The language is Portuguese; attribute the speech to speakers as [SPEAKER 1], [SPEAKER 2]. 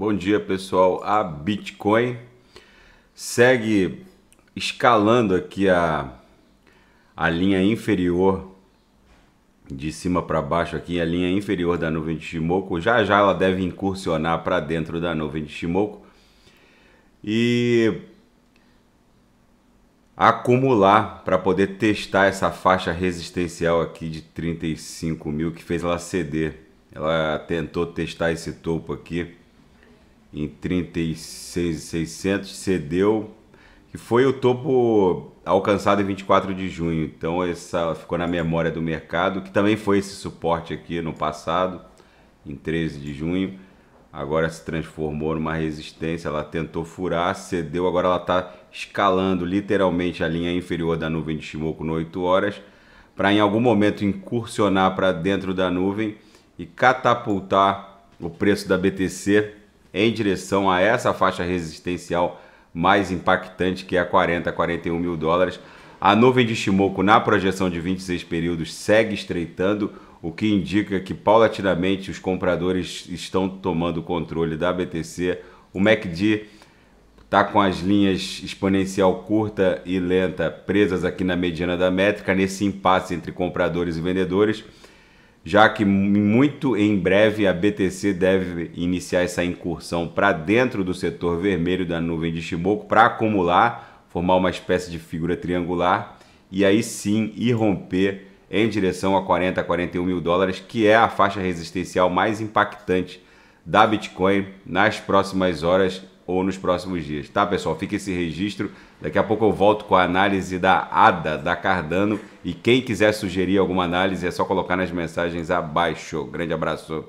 [SPEAKER 1] Bom dia, pessoal. A Bitcoin segue escalando aqui a, a linha inferior de cima para baixo aqui, a linha inferior da nuvem de Shimoku. Já já ela deve incursionar para dentro da nuvem de Shimoku e acumular para poder testar essa faixa resistencial aqui de 35 mil que fez ela ceder. Ela tentou testar esse topo aqui em 36,600 cedeu, que foi o topo alcançado em 24 de junho. Então essa ficou na memória do mercado, que também foi esse suporte aqui no passado, em 13 de junho. Agora se transformou numa resistência, ela tentou furar, cedeu, agora ela está escalando literalmente a linha inferior da nuvem de Shimoku no 8 horas, para em algum momento incursionar para dentro da nuvem e catapultar o preço da BTC em direção a essa faixa resistencial mais impactante que é a 40, 41 mil dólares. A nuvem de Shimoku na projeção de 26 períodos segue estreitando, o que indica que paulatinamente os compradores estão tomando o controle da BTC. O MACD está com as linhas exponencial curta e lenta presas aqui na mediana da métrica, nesse impasse entre compradores e vendedores já que muito em breve a BTC deve iniciar essa incursão para dentro do setor vermelho da nuvem de Shimoku para acumular, formar uma espécie de figura triangular e aí sim irromper em direção a 40, 41 mil dólares, que é a faixa resistencial mais impactante da Bitcoin nas próximas horas ou nos próximos dias. Tá, pessoal? Fica esse registro. Daqui a pouco eu volto com a análise da ADA, da Cardano. E quem quiser sugerir alguma análise é só colocar nas mensagens abaixo. Grande abraço.